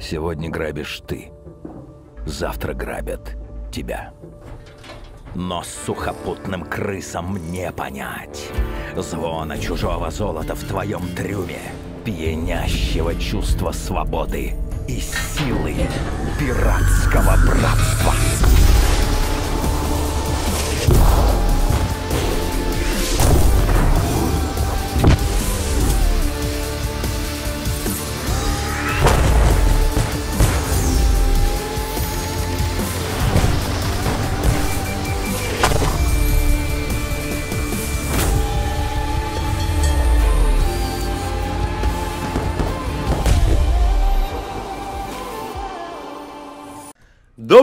Сегодня грабишь ты. Завтра грабят тебя. Но сухопутным крысам не понять. Звона чужого золота в твоем трюме, пьянящего чувства свободы и силы пиратского братства.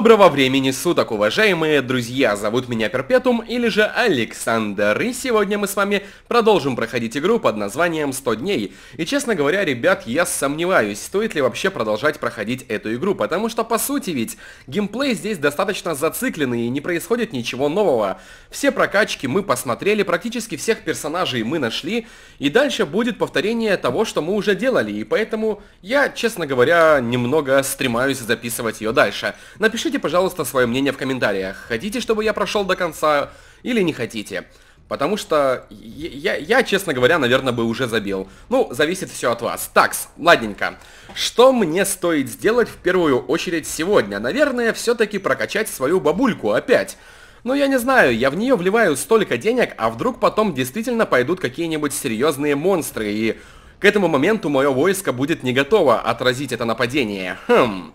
Доброго времени суток, уважаемые друзья! Зовут меня Перпетум или же Александр, и сегодня мы с вами продолжим проходить игру под названием 100 дней. И честно говоря, ребят, я сомневаюсь, стоит ли вообще продолжать проходить эту игру, потому что по сути ведь геймплей здесь достаточно зацикленный и не происходит ничего нового. Все прокачки мы посмотрели, практически всех персонажей мы нашли, и дальше будет повторение того, что мы уже делали, и поэтому я, честно говоря, немного стремаюсь записывать ее дальше. Напишите Напишите, пожалуйста, свое мнение в комментариях. Хотите, чтобы я прошел до конца или не хотите? Потому что я, я, я, честно говоря, наверное, бы уже забил. Ну, зависит все от вас. Так, ладненько. Что мне стоит сделать в первую очередь сегодня? Наверное, все-таки прокачать свою бабульку опять. Но я не знаю, я в нее вливаю столько денег, а вдруг потом действительно пойдут какие-нибудь серьезные монстры, и к этому моменту мое войско будет не готово отразить это нападение. Хм...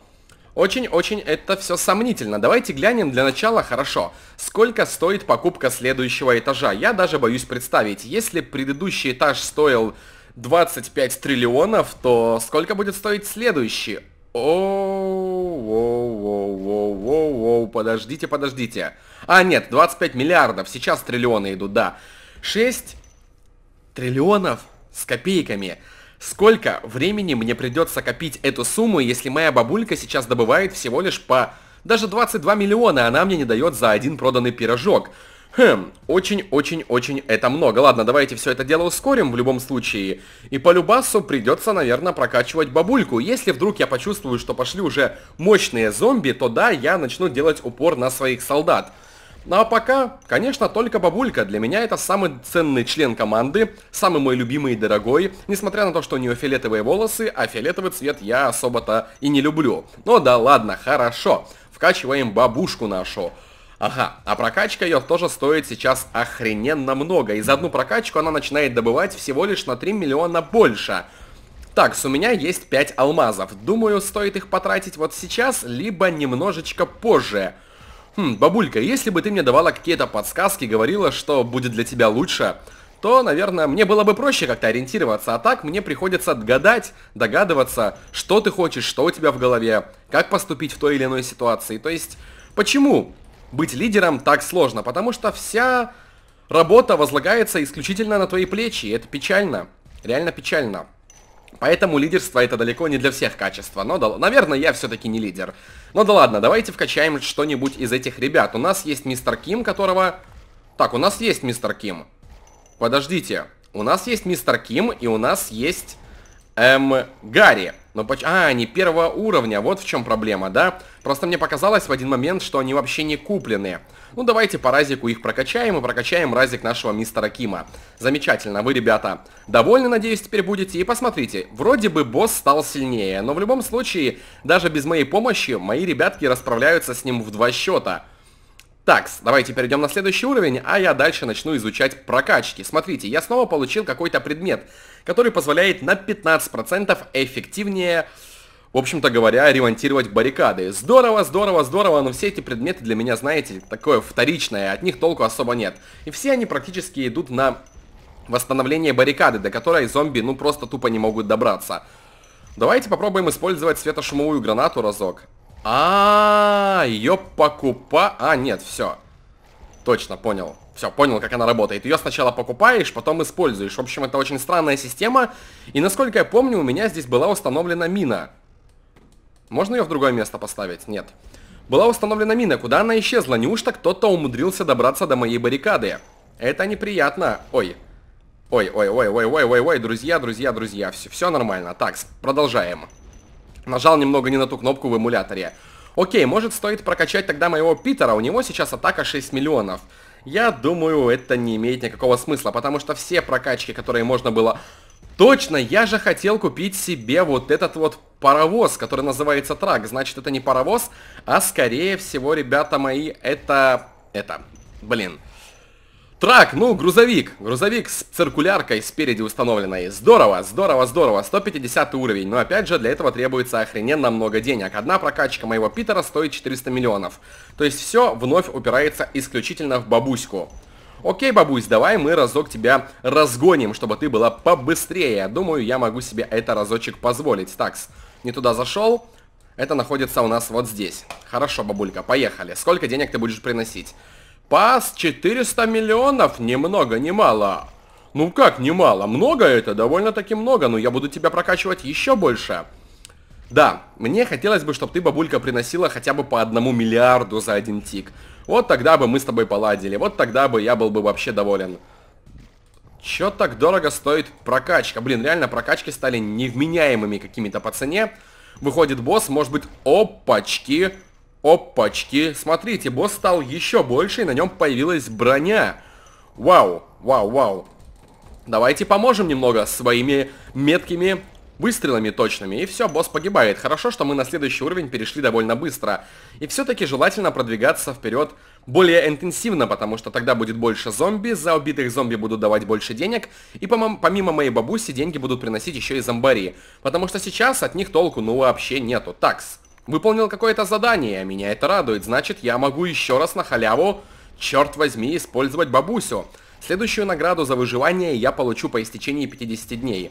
Очень-очень это все сомнительно. Давайте глянем для начала хорошо. Сколько стоит покупка следующего этажа? Я даже боюсь представить. Если предыдущий этаж стоил 25 триллионов, то сколько будет стоить следующий? Оу-оу-оу-оу-оу-оу, подождите, подождите. А, нет, 25 миллиардов, сейчас триллионы идут, да. 6 триллионов с копейками сколько времени мне придется копить эту сумму, если моя бабулька сейчас добывает всего лишь по... Даже 22 миллиона а она мне не дает за один проданный пирожок. Хм, очень-очень-очень это много. Ладно, давайте все это дело ускорим в любом случае. И по любасу придется, наверное, прокачивать бабульку. Если вдруг я почувствую, что пошли уже мощные зомби, то да, я начну делать упор на своих солдат. Ну а пока, конечно, только бабулька. Для меня это самый ценный член команды, самый мой любимый и дорогой, несмотря на то, что у нее фиолетовые волосы, а фиолетовый цвет я особо-то и не люблю. Ну да ладно, хорошо. Вкачиваем бабушку нашу. Ага, а прокачка ее тоже стоит сейчас охрененно много. И за одну прокачку она начинает добывать всего лишь на 3 миллиона больше. Так, у меня есть 5 алмазов. Думаю, стоит их потратить вот сейчас, либо немножечко позже. Позже. Хм, бабулька, если бы ты мне давала какие-то подсказки, говорила, что будет для тебя лучше, то, наверное, мне было бы проще как-то ориентироваться, а так мне приходится гадать, догадываться, что ты хочешь, что у тебя в голове, как поступить в той или иной ситуации. То есть, почему быть лидером так сложно? Потому что вся работа возлагается исключительно на твои плечи, и это печально, реально печально. Поэтому лидерство это далеко не для всех качество. Но, да, наверное, я все-таки не лидер. Но ну да ладно, давайте вкачаем что-нибудь из этих ребят. У нас есть мистер Ким, которого... Так, у нас есть мистер Ким. Подождите. У нас есть мистер Ким и у нас есть Эм, Гарри. Но ну, поч... А, они первого уровня, вот в чем проблема, да? Просто мне показалось в один момент, что они вообще не куплены. Ну, давайте по Разику их прокачаем и прокачаем Разик нашего мистера Кима. Замечательно, вы, ребята, довольны, надеюсь, теперь будете. И посмотрите, вроде бы босс стал сильнее, но в любом случае, даже без моей помощи, мои ребятки расправляются с ним в два счета. Так, давайте перейдем на следующий уровень, а я дальше начну изучать прокачки. Смотрите, я снова получил какой-то предмет, который позволяет на 15% эффективнее, в общем-то говоря, ремонтировать баррикады. Здорово, здорово, здорово, но все эти предметы для меня, знаете, такое вторичное, от них толку особо нет. И все они практически идут на восстановление баррикады, до которой зомби ну просто тупо не могут добраться. Давайте попробуем использовать светошумовую гранату разок. А, -а, -а ее покупа... А, нет, все. Точно, понял. Все, понял, как она работает. Ее сначала покупаешь, потом используешь. В общем, это очень странная система. И насколько я помню, у меня здесь была установлена мина. Можно ее в другое место поставить? Нет. Была установлена мина. Куда она исчезла? Неужто кто-то умудрился добраться до моей баррикады? Это неприятно. Ой. Ой, ой, ой, ой, ой, ой, ой, друзья, друзья, друзья. Все, все нормально. Так, продолжаем. Нажал немного не на ту кнопку в эмуляторе. Окей, может стоит прокачать тогда моего Питера, у него сейчас атака 6 миллионов. Я думаю, это не имеет никакого смысла, потому что все прокачки, которые можно было... Точно, я же хотел купить себе вот этот вот паровоз, который называется трак. Значит, это не паровоз, а скорее всего, ребята мои, это... Это... Блин... Трак, ну, грузовик. Грузовик с циркуляркой спереди установленной. Здорово, здорово, здорово. 150 уровень. Но опять же, для этого требуется охрененно много денег. Одна прокачка моего Питера стоит 400 миллионов. То есть все вновь упирается исключительно в бабуську. Окей, бабусь, давай мы разок тебя разгоним, чтобы ты была побыстрее. Думаю, я могу себе это разочек позволить. Такс, не туда зашел. Это находится у нас вот здесь. Хорошо, бабулька, поехали. Сколько денег ты будешь приносить? Пас 400 миллионов, ни много, ни мало. Ну как немало? Много это? Довольно-таки много, но я буду тебя прокачивать еще больше. Да, мне хотелось бы, чтобы ты, бабулька, приносила хотя бы по одному миллиарду за один тик. Вот тогда бы мы с тобой поладили, вот тогда бы я был бы вообще доволен. Чё так дорого стоит прокачка? Блин, реально прокачки стали невменяемыми какими-то по цене. Выходит босс, может быть, опачки... Опачки! Смотрите, босс стал еще больше, и на нем появилась броня. Вау, вау, вау. Давайте поможем немного своими меткими выстрелами точными. И все, босс погибает. Хорошо, что мы на следующий уровень перешли довольно быстро. И все-таки желательно продвигаться вперед более интенсивно, потому что тогда будет больше зомби, за убитых зомби будут давать больше денег, и помимо моей бабуси деньги будут приносить еще и зомбари. Потому что сейчас от них толку ну вообще нету. Такс. Выполнил какое-то задание, меня это радует, значит я могу еще раз на халяву, черт возьми, использовать бабусю. Следующую награду за выживание я получу по истечении 50 дней.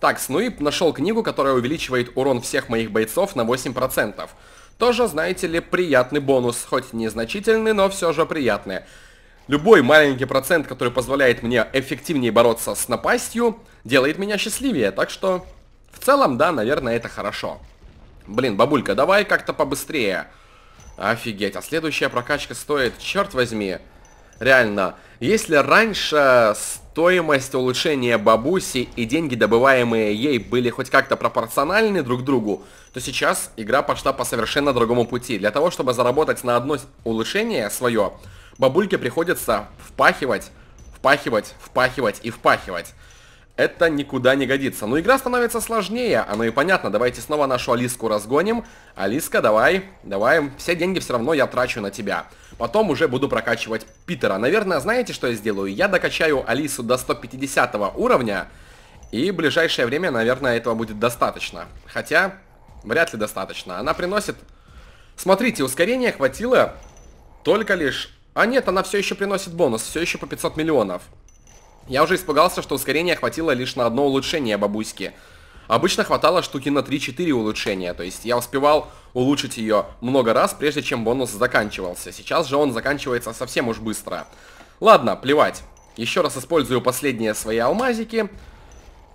Так, Снуип нашел книгу, которая увеличивает урон всех моих бойцов на 8%. Тоже, знаете ли, приятный бонус, хоть незначительный, но все же приятный. Любой маленький процент, который позволяет мне эффективнее бороться с напастью, делает меня счастливее, так что в целом, да, наверное, это хорошо. Блин, бабулька, давай как-то побыстрее. Офигеть, а следующая прокачка стоит, черт возьми. Реально, если раньше стоимость улучшения бабуси и деньги, добываемые ей, были хоть как-то пропорциональны друг другу, то сейчас игра пошла по совершенно другому пути. Для того, чтобы заработать на одно улучшение свое, бабульке приходится впахивать, впахивать, впахивать и впахивать это никуда не годится. Но игра становится сложнее, оно и понятно. Давайте снова нашу Алиску разгоним. Алиска, давай, давай. Все деньги все равно я трачу на тебя. Потом уже буду прокачивать Питера. Наверное, знаете, что я сделаю? Я докачаю Алису до 150 уровня. И в ближайшее время, наверное, этого будет достаточно. Хотя, вряд ли достаточно. Она приносит... Смотрите, ускорения хватило только лишь... А нет, она все еще приносит бонус. Все еще по 500 миллионов. Я уже испугался, что ускорения хватило лишь на одно улучшение бабуськи. Обычно хватало штуки на 3-4 улучшения, то есть я успевал улучшить ее много раз, прежде чем бонус заканчивался. Сейчас же он заканчивается совсем уж быстро. Ладно, плевать. Еще раз использую последние свои алмазики.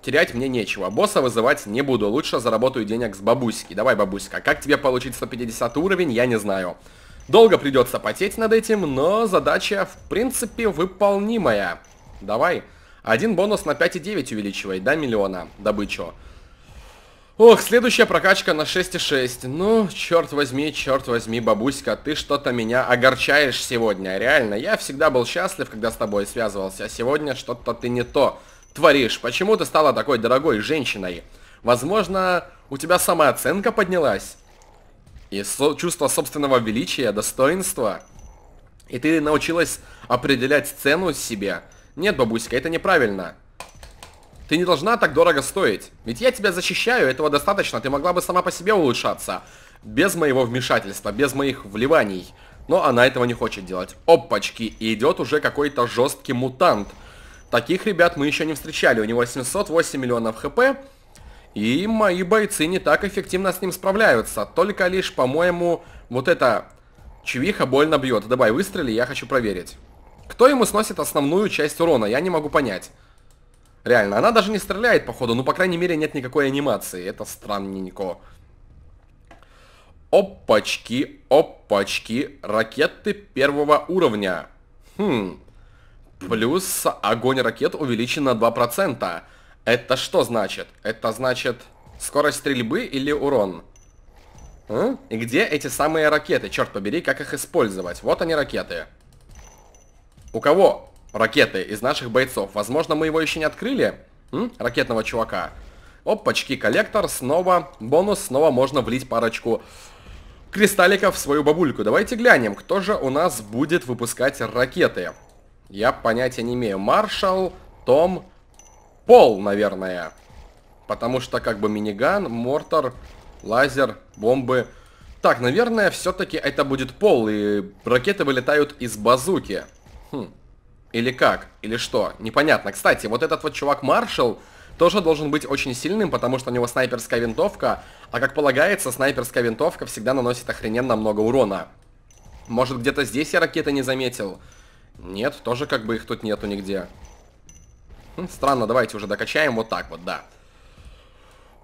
Терять мне нечего. Босса вызывать не буду. Лучше заработаю денег с бабуськи. Давай, бабуська, как тебе получить 150 уровень, я не знаю. Долго придется потеть над этим, но задача, в принципе, выполнимая. Давай. Один бонус на 5,9 увеличивай, да, миллиона добычу. Ох, следующая прокачка на 6,6. Ну, черт возьми, черт возьми, бабуська, ты что-то меня огорчаешь сегодня. Реально, я всегда был счастлив, когда с тобой связывался, а сегодня что-то ты не то творишь. Почему ты стала такой дорогой женщиной? Возможно, у тебя самооценка поднялась? И со чувство собственного величия, достоинства? И ты научилась определять цену себе? Нет, бабуська, это неправильно. Ты не должна так дорого стоить. Ведь я тебя защищаю, этого достаточно. Ты могла бы сама по себе улучшаться. Без моего вмешательства, без моих вливаний. Но она этого не хочет делать. Опачки, и идет уже какой-то жесткий мутант. Таких ребят мы еще не встречали. У него 708 миллионов хп. И мои бойцы не так эффективно с ним справляются. Только лишь, по-моему, вот эта чувиха больно бьет. Давай, выстрели, я хочу проверить. Кто ему сносит основную часть урона, я не могу понять. Реально, она даже не стреляет, походу, ну, по крайней мере, нет никакой анимации. Это странненько. Опачки, опачки, ракеты первого уровня. Хм. Плюс огонь ракет увеличен на 2%. Это что значит? Это значит скорость стрельбы или урон? А? И где эти самые ракеты? Черт побери, как их использовать? Вот они ракеты. Ракеты. У кого ракеты из наших бойцов? Возможно, мы его еще не открыли? М? Ракетного чувака. Опачки, коллектор, снова бонус, снова можно влить парочку кристалликов в свою бабульку. Давайте глянем, кто же у нас будет выпускать ракеты. Я понятия не имею. Маршал, Том, Пол, наверное. Потому что как бы миниган, мортар, лазер, бомбы. Так, наверное, все-таки это будет Пол, и ракеты вылетают из базуки. Хм. Или как? Или что? Непонятно. Кстати, вот этот вот чувак Маршал тоже должен быть очень сильным, потому что у него снайперская винтовка, а как полагается, снайперская винтовка всегда наносит охрененно много урона. Может, где-то здесь я ракеты не заметил? Нет, тоже как бы их тут нету нигде. Хм, странно, давайте уже докачаем вот так вот, да.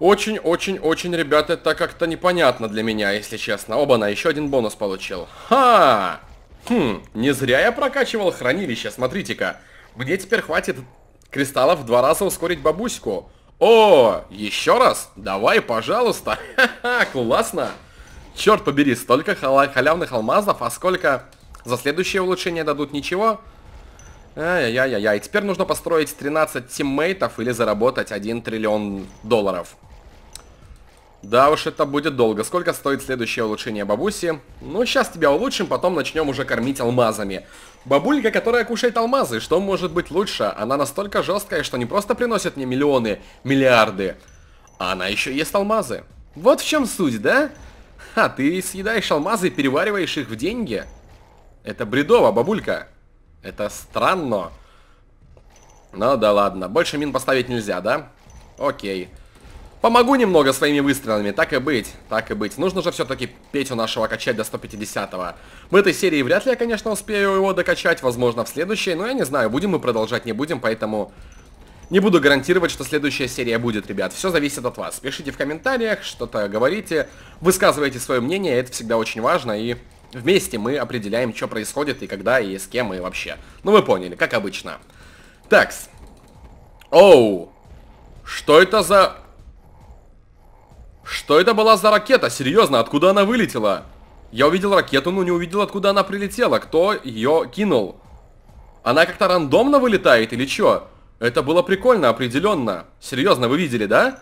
Очень-очень-очень, ребята, это как-то непонятно для меня, если честно. Оба-на, еще один бонус получил. Ха! Хм, не зря я прокачивал хранилище, смотрите-ка. Мне теперь хватит кристаллов в два раза ускорить бабуську. О, еще раз? Давай, пожалуйста. Ха-ха, классно. Черт побери, столько халявных алмазов, а сколько за следующее улучшение дадут ничего? Ай-яй-яй-яй. Теперь нужно построить 13 тиммейтов или заработать 1 триллион долларов. Да уж, это будет долго. Сколько стоит следующее улучшение бабуси? Ну, сейчас тебя улучшим, потом начнем уже кормить алмазами. Бабулька, которая кушает алмазы, что может быть лучше? Она настолько жесткая, что не просто приносит мне миллионы, миллиарды, а она еще ест алмазы. Вот в чем суть, да? Ха, ты съедаешь алмазы и перевариваешь их в деньги? Это бредово, бабулька. Это странно. Ну да ладно, больше мин поставить нельзя, да? Окей. Окей. Помогу немного своими выстрелами, так и быть, так и быть. Нужно же все-таки Петю нашего качать до 150-го. В этой серии вряд ли я, конечно, успею его докачать, возможно, в следующей, но я не знаю, будем мы продолжать, не будем, поэтому... Не буду гарантировать, что следующая серия будет, ребят. Все зависит от вас. Пишите в комментариях, что-то говорите, высказывайте свое мнение, это всегда очень важно, и вместе мы определяем, что происходит, и когда, и с кем, и вообще. Ну вы поняли, как обычно. Такс. Оу. Что это за... Что это была за ракета? Серьезно, откуда она вылетела? Я увидел ракету, но не увидел, откуда она прилетела. Кто ее кинул? Она как-то рандомно вылетает или что? Это было прикольно, определенно. Серьезно, вы видели, да?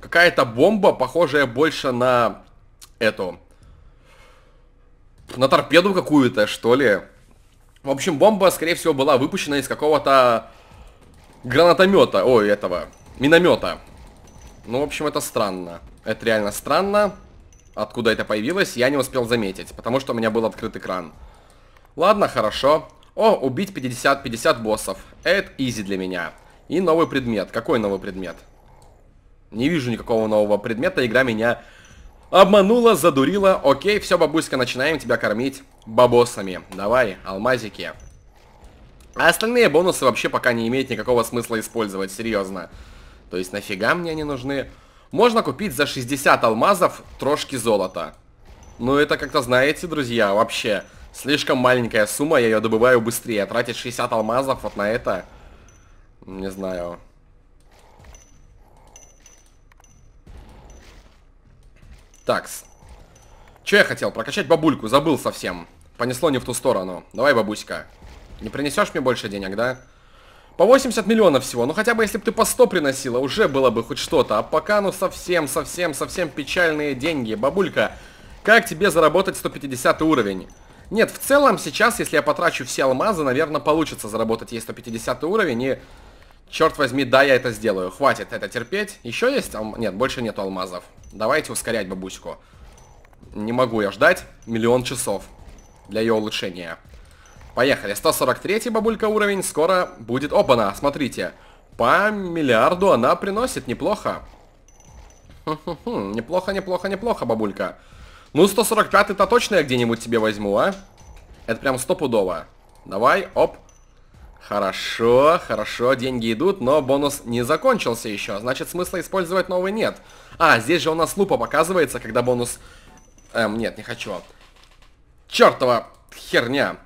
Какая-то бомба, похожая больше на эту... На торпеду какую-то, что ли. В общем, бомба, скорее всего, была выпущена из какого-то гранатомета. Ой, этого. Миномета. Ну, в общем, это странно. Это реально странно. Откуда это появилось, я не успел заметить, потому что у меня был открыт экран. Ладно, хорошо. О, убить 50-50 боссов. Это изи для меня. И новый предмет. Какой новый предмет? Не вижу никакого нового предмета, игра меня обманула, задурила. Окей, все, бабуська, начинаем тебя кормить бабосами. Давай, алмазики. А остальные бонусы вообще пока не имеет никакого смысла использовать, серьезно. То есть нафига мне они нужны? Можно купить за 60 алмазов трошки золота. Ну это как-то, знаете, друзья, вообще слишком маленькая сумма, я ее добываю быстрее. Тратить 60 алмазов вот на это, не знаю. Такс. Че я хотел? Прокачать бабульку, забыл совсем. Понесло не в ту сторону. Давай, бабуська. Не принесешь мне больше денег, да? Да. По 80 миллионов всего. Ну хотя бы если бы ты по 100 приносила, уже было бы хоть что-то. А пока ну совсем, совсем, совсем печальные деньги. Бабулька, как тебе заработать 150 уровень? Нет, в целом сейчас, если я потрачу все алмазы, наверное, получится заработать ей 150 уровень. И, черт возьми, да, я это сделаю. Хватит это терпеть. Еще есть? Алм... Нет, больше нету алмазов. Давайте ускорять бабуську. Не могу я ждать миллион часов для ее улучшения. Поехали. 143 бабулька уровень. Скоро будет... Опа-на, смотрите. По миллиарду она приносит. Неплохо. Неплохо, неплохо, неплохо, бабулька. Ну, 145-й-то точно я где-нибудь тебе возьму, а? Это прям стопудово. Давай, оп. Хорошо, хорошо, деньги идут, но бонус не закончился еще. Значит, смысла использовать новый нет. А, здесь же у нас лупа показывается, когда бонус... Эм, нет, не хочу. Чертова херня.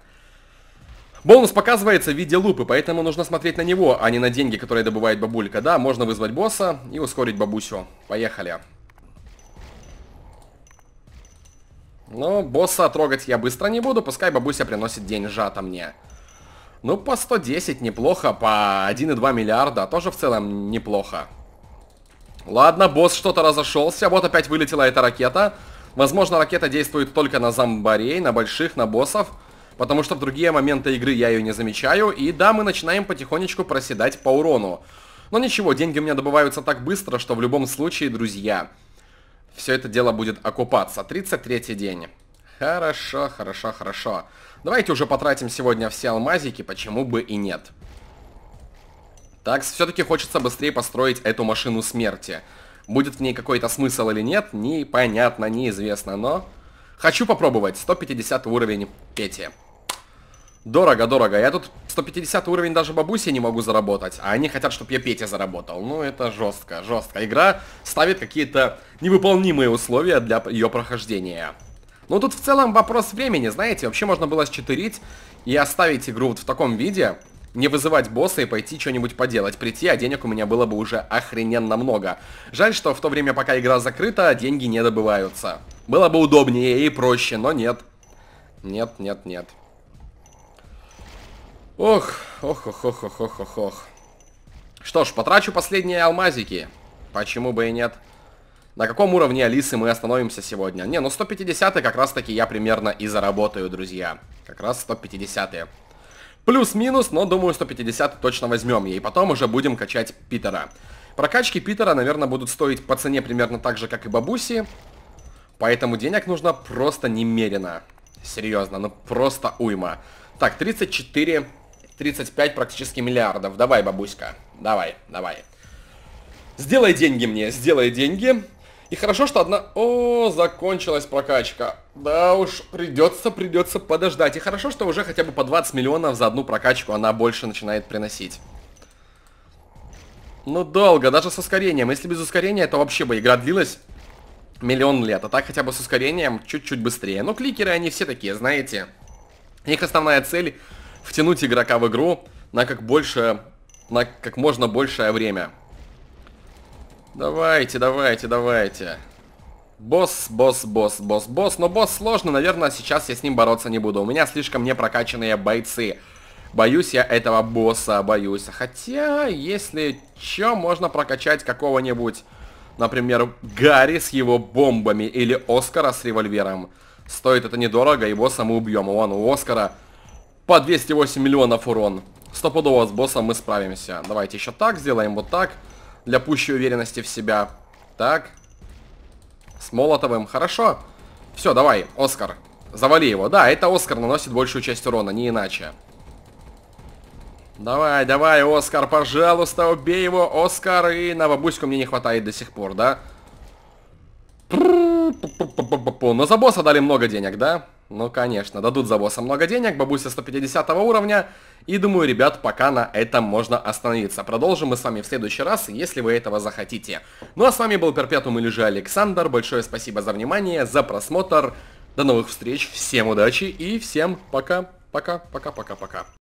Бонус показывается в виде лупы, поэтому нужно смотреть на него, а не на деньги, которые добывает бабулька. Да, можно вызвать босса и ускорить бабусю. Поехали. Ну, босса трогать я быстро не буду, пускай бабуся приносит деньжата мне. Ну, по 110 неплохо, по 1,2 миллиарда тоже в целом неплохо. Ладно, босс что-то разошелся, вот опять вылетела эта ракета. Возможно, ракета действует только на зомбарей, на больших, на боссов. Потому что в другие моменты игры я ее не замечаю. И да, мы начинаем потихонечку проседать по урону. Но ничего, деньги у меня добываются так быстро, что в любом случае, друзья, все это дело будет окупаться. 33-й день. Хорошо, хорошо, хорошо. Давайте уже потратим сегодня все алмазики, почему бы и нет. Так, все-таки хочется быстрее построить эту машину смерти. Будет в ней какой-то смысл или нет, непонятно, неизвестно, но... Хочу попробовать. 150 уровень Пети. Дорого, дорого. Я тут 150 уровень даже бабуси не могу заработать, а они хотят, чтобы я Петя заработал. Ну, это жестко, жестко. Игра ставит какие-то невыполнимые условия для ее прохождения. Ну, тут в целом вопрос времени, знаете, вообще можно было счетырить и оставить игру вот в таком виде, не вызывать босса и пойти что-нибудь поделать, прийти, а денег у меня было бы уже охрененно много. Жаль, что в то время, пока игра закрыта, деньги не добываются. Было бы удобнее и проще, но нет. Нет, нет, нет. Ох, ох, ох, ох, ох, ох, ох, ох. Что ж, потрачу последние алмазики. Почему бы и нет? На каком уровне Алисы мы остановимся сегодня? Не, ну 150 как раз таки я примерно и заработаю, друзья. Как раз 150 -е. Плюс-минус, но думаю 150 точно возьмем. И потом уже будем качать Питера. Прокачки Питера, наверное, будут стоить по цене примерно так же, как и бабуси. Поэтому денег нужно просто немерено. Серьезно, ну просто уйма. Так, 34 35 практически миллиардов. Давай, бабуська. Давай, давай. Сделай деньги мне, сделай деньги. И хорошо, что одна... О, закончилась прокачка. Да уж, придется, придется подождать. И хорошо, что уже хотя бы по 20 миллионов за одну прокачку она больше начинает приносить. Ну, долго, даже с ускорением. Если без ускорения, то вообще бы игра длилась миллион лет. А так хотя бы с ускорением чуть-чуть быстрее. Но кликеры, они все такие, знаете. Их основная цель втянуть игрока в игру на как больше, на как можно большее время. Давайте, давайте, давайте. Босс, босс, босс, босс, босс. Но босс сложно, наверное, сейчас я с ним бороться не буду. У меня слишком не прокачанные бойцы. Боюсь я этого босса, боюсь. Хотя, если чё, можно прокачать какого-нибудь, например, Гарри с его бомбами или Оскара с револьвером. Стоит это недорого, его самоубьем. Вон, у Оскара по 208 миллионов урон. Стопудово с боссом мы справимся. Давайте еще так сделаем, вот так. Для пущей уверенности в себя. Так. С Молотовым, хорошо. Все, давай, Оскар. Завали его. Да, это Оскар наносит большую часть урона, не иначе. Давай, давай, Оскар, пожалуйста, убей его, Оскар. И на бабуську мне не хватает до сих пор, да? Но за босса дали много денег, да? Да. Ну, конечно, дадут за босса много денег, бабуся 150 уровня. И думаю, ребят, пока на этом можно остановиться. Продолжим мы с вами в следующий раз, если вы этого захотите. Ну а с вами был Перпетум или же Александр. Большое спасибо за внимание, за просмотр. До новых встреч, всем удачи и всем пока, пока, пока, пока, пока.